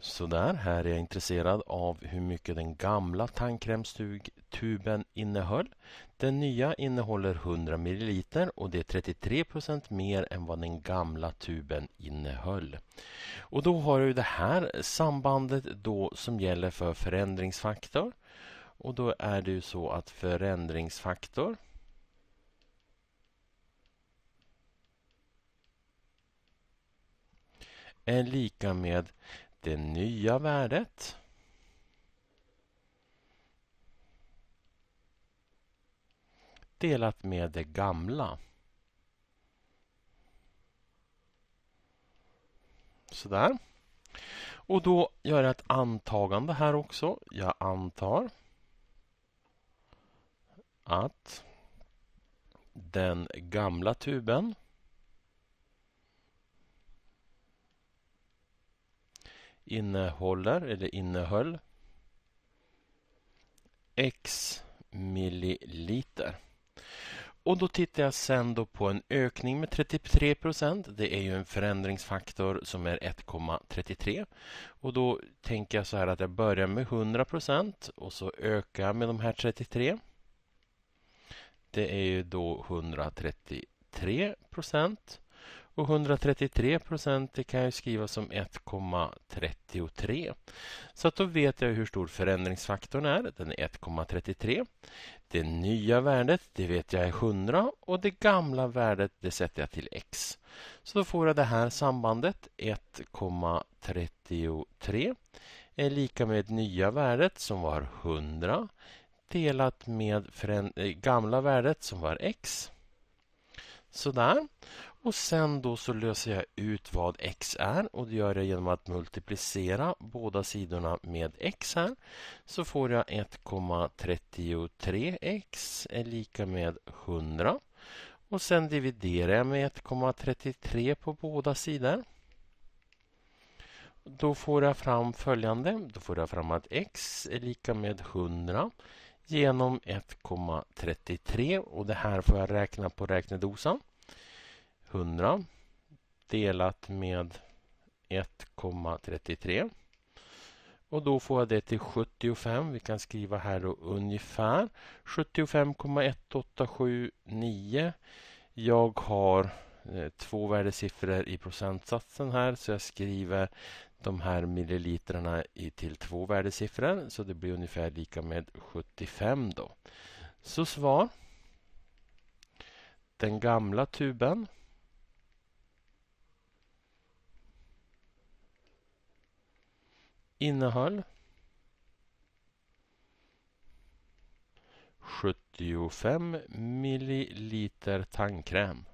Sådär, här är jag intresserad av hur mycket den gamla tandkrämstuben innehöll. Den nya innehåller 100 ml och det är 33 mer än vad den gamla tuben innehöll. Och då har du det här sambandet då som gäller för förändringsfaktor. Och då är det ju så att förändringsfaktor är lika med det nya värdet. delat med det gamla. Sådär. Och då gör jag ett antagande här också. Jag antar att den gamla tuben innehåller eller innehöll x milliliter. Och då tittar jag sen då på en ökning med 33 procent. Det är ju en förändringsfaktor som är 1,33. Och då tänker jag så här att jag börjar med 100 procent och så ökar med de här 33. Det är ju då 133 procent och 133 procent det kan jag skriva som 1,33. Så att då vet jag hur stor förändringsfaktorn är. Den är 1,33. Det nya värdet det vet jag är 100 och det gamla värdet det sätter jag till x. Så då får jag det här sambandet 1,33 är lika med nya värdet som var 100 delat med eh, gamla värdet som var x Sådär. Och sen då så löser jag ut vad x är och det gör jag genom att multiplicera båda sidorna med x här. Så får jag 1,33x är lika med 100. Och sen dividerar jag med 1,33 på båda sidor. Då får jag fram följande. Då får jag fram att x är lika med 100 genom 1,33 och det här får jag räkna på räknedosan. 100 delat med 1,33 och då får jag det till 75. Vi kan skriva här då ungefär 75,1879. Jag har eh, två värdesiffror i procentsatsen här så jag skriver de här milliliterna till två värdesiffror så det blir ungefär lika med 75 då. Så svar. Den gamla tuben innehöll 75 milliliter tandkräm.